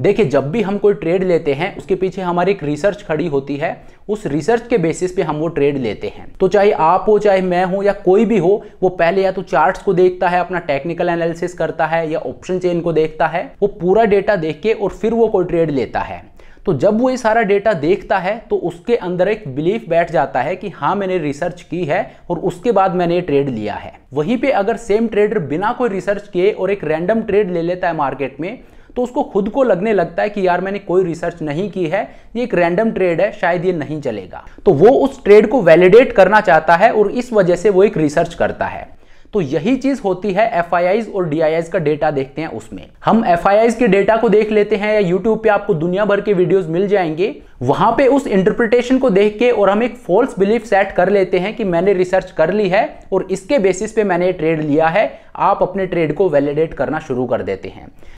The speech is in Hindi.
देखिए जब भी हम कोई ट्रेड लेते हैं उसके पीछे हमारी एक रिसर्च खड़ी होती है उस रिसर्च के बेसिस पे हम वो ट्रेड लेते हैं तो चाहे आप हो चाहे मैं हूं या कोई भी हो वो पहले या तो चार्ट्स को देखता है अपना टेक्निकल एनालिसिस करता है या ऑप्शन चेन को देखता है वो पूरा डेटा देख के और फिर वो कोई ट्रेड लेता है तो जब वो ये सारा डेटा देखता है तो उसके अंदर एक बिलीफ बैठ जाता है कि हाँ मैंने रिसर्च की है और उसके बाद मैंने ये ट्रेड लिया है वहीं पे अगर सेम ट्रेडर बिना कोई रिसर्च किए और एक रैंडम ट्रेड ले लेता है मार्केट में तो उसको खुद को लगने लगता है कि यार मैंने कोई रिसर्च नहीं की है ये एक रैंडम ट्रेड है शायद ये नहीं चलेगा तो वो उस ट्रेड को वैलिडेट करना चाहता है और इस वजह से वो एक रिसर्च करता है तो यही चीज होती है एफ और डी का डेटा देखते हैं उसमें हम एफ के डेटा को देख लेते हैं या यूट्यूब पे आपको दुनिया भर के वीडियोस मिल जाएंगे वहां पे उस इंटरप्रिटेशन को देख के और हम एक फॉल्स बिलीफ सेट कर लेते हैं कि मैंने रिसर्च कर ली है और इसके बेसिस पे मैंने ट्रेड लिया है आप अपने ट्रेड को वैलिडेट करना शुरू कर देते हैं